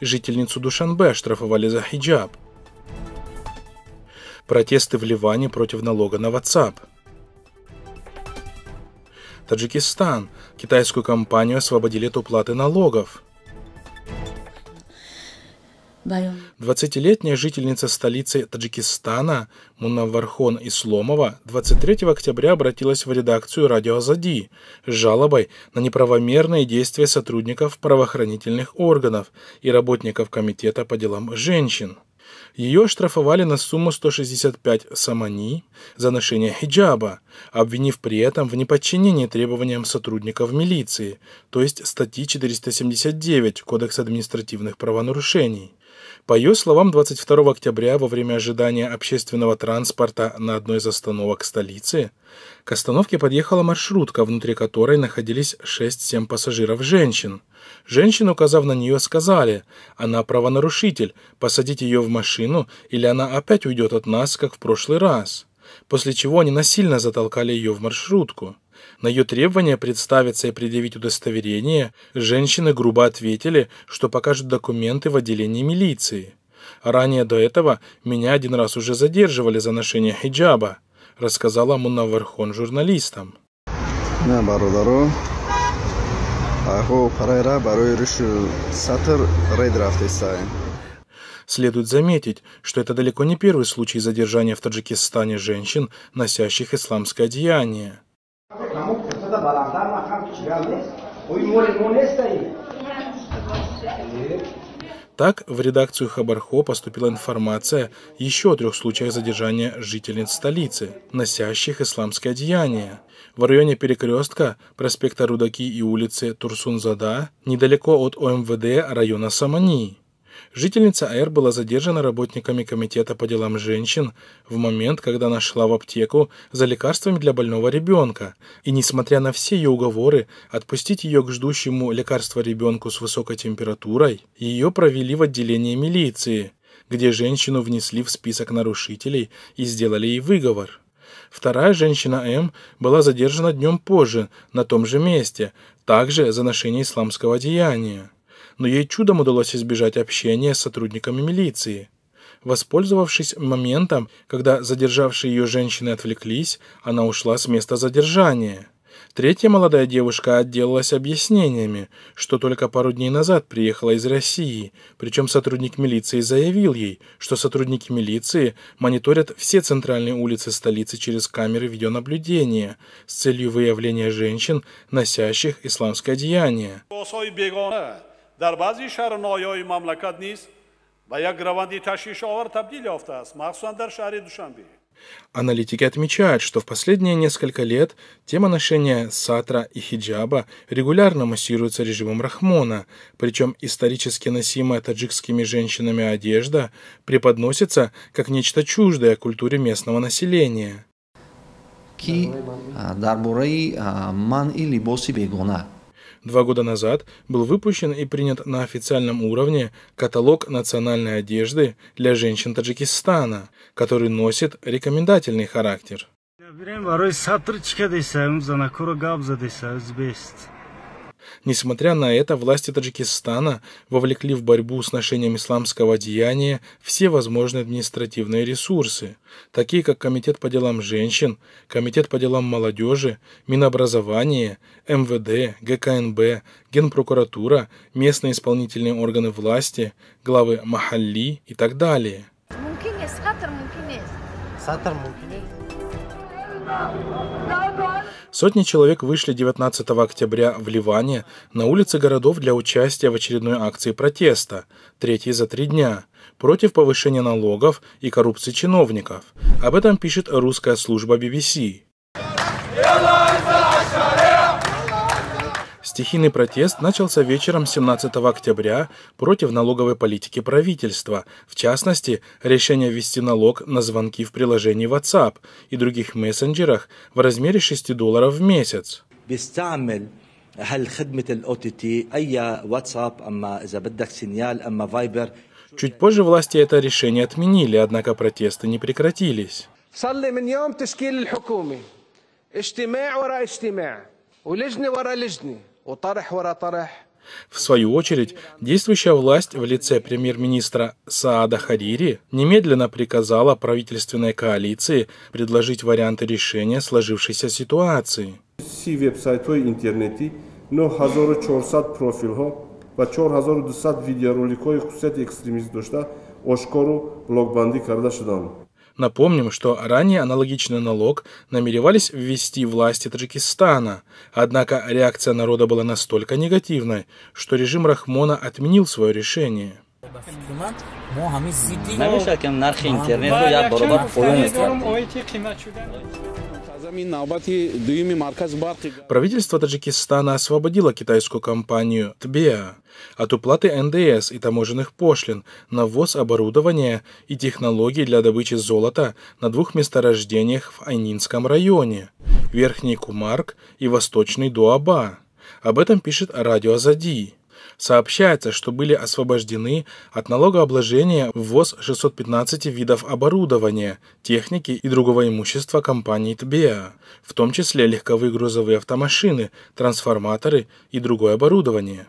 Жительницу Душанбе штрафовали за хиджаб. Протесты в Ливане против налога на WhatsApp. Таджикистан. Китайскую компанию освободили от уплаты налогов. 20-летняя жительница столицы Таджикистана Мунавархон Исломова 23 октября обратилась в редакцию «Радио Азади» с жалобой на неправомерные действия сотрудников правоохранительных органов и работников Комитета по делам женщин. Ее штрафовали на сумму 165 самани за ношение хиджаба, обвинив при этом в неподчинении требованиям сотрудников милиции, то есть статьи 479 Кодекса административных правонарушений. По ее словам, 22 октября во время ожидания общественного транспорта на одной из остановок столицы к остановке подъехала маршрутка, внутри которой находились 6-7 пассажиров женщин. Женщину, указав на нее, сказали «Она правонарушитель, Посадить ее в машину, или она опять уйдет от нас, как в прошлый раз» после чего они насильно затолкали ее в маршрутку. На ее требование представиться и предъявить удостоверение, женщины грубо ответили, что покажут документы в отделении милиции. Ранее до этого меня один раз уже задерживали за ношение хиджаба, рассказала Мунавархон журналистам. Не, парайра, барой решу, сатыр, рейд рафтесай. Следует заметить, что это далеко не первый случай задержания в Таджикистане женщин, носящих исламское одеяние. Так, в редакцию Хабархо поступила информация еще о трех случаях задержания жительниц столицы, носящих исламское одеяние. В районе перекрестка проспекта Рудаки и улицы Турсунзада, недалеко от ОМВД района Самани. Жительница Р была задержана работниками комитета по делам женщин в момент, когда она шла в аптеку за лекарствами для больного ребенка, и, несмотря на все ее уговоры отпустить ее к ждущему лекарства ребенку с высокой температурой, ее провели в отделение милиции, где женщину внесли в список нарушителей и сделали ей выговор. Вторая женщина М была задержана днем позже, на том же месте, также за ношение исламского деяния но ей чудом удалось избежать общения с сотрудниками милиции. Воспользовавшись моментом, когда задержавшие ее женщины отвлеклись, она ушла с места задержания. Третья молодая девушка отделалась объяснениями, что только пару дней назад приехала из России, причем сотрудник милиции заявил ей, что сотрудники милиции мониторят все центральные улицы столицы через камеры видеонаблюдения с целью выявления женщин, носящих исламское одеяние дар баъзе шаҳрҳои мамлакат низ ба як раванди ташвишовар табдил ёфтааст махсусан дар шаҳри душанбе Аналитики отмечают, что в последние несколько лет тема ношения сатра и хиджаба регулярно массируется режимом Рахмона, причем исторически носимая таджикскими женщинами одежда преподносится как нечто чуждое культуре местного населения. ки а, дарбораи а, манъи либоси бегона Два года назад был выпущен и принят на официальном уровне каталог национальной одежды для женщин Таджикистана, который носит рекомендательный характер. Несмотря на это, власти Таджикистана вовлекли в борьбу с ношением исламского одеяния все возможные административные ресурсы, такие как Комитет по делам женщин, Комитет по делам молодежи, Минобразование, МВД, ГКНБ, Генпрокуратура, местные исполнительные органы власти, главы Махалли и так далее. Сатар Мукинес. Сатар Мукинес. Сотни человек вышли 19 октября в Ливане на улицы городов для участия в очередной акции протеста, третьей за три дня, против повышения налогов и коррупции чиновников. Об этом пишет русская служба BBC. Стихийный протест начался вечером 17 октября против налоговой политики правительства, в частности, решение ввести налог на звонки в приложении WhatsApp и других мессенджерах в размере 6 долларов в месяц. Чуть позже власти это решение отменили, однако протесты не прекратились. اجتماع ورا اجتماع ولجنة ورا لجنة в свою очередь, действующая власть в лице премьер-министра Саада Харири немедленно приказала правительственной коалиции предложить варианты решения сложившейся ситуации. و 4200 ویدیو Напомним, что ранее аналогичный налог намеревались ввести власти Таджикистана, однако реакция народа была настолько негативной, что режим Рахмона отменил свое решение. نمیشه Правительство Таджикистана освободило китайскую компанию ТБИА от уплаты НДС и таможенных пошлин на ввоз оборудования и технологий для добычи золота на двух месторождениях в Айнинском районе – Верхний Кумарк и Восточный Дуаба. Об этом пишет радио Азади сообщается, что были освобождены от налогообложения ввоз 615 видов оборудования, техники и другого имущества компании ТБИА, в том числе легковые грузовые автомашины, трансформаторы и другое оборудование.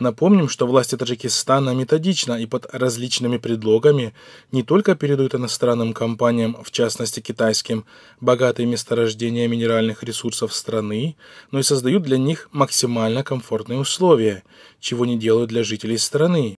Напомним, что власти Таджикистана методично и под различными предлогами не только передают иностранным компаниям, в частности китайским, богатые месторождения минеральных ресурсов страны, но и создают для них максимально комфортные условия, чего не делают для жителей страны.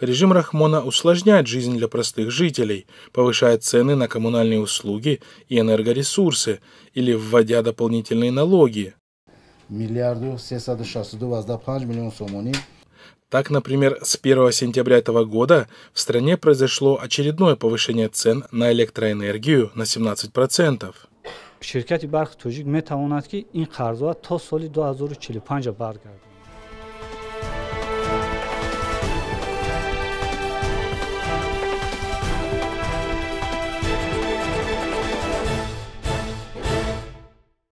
режим Рахмона усложняет жизнь для простых жителей, повышая цены на коммунальные услуги и энергоресурсы или вводя дополнительные налоги. Так, например, с 1 сентября этого года в стране произошло очередное повышение цен на электроэнергию на 17%. شرکت برق توجیک میتواند که این قرارداد تا 2045 برگردد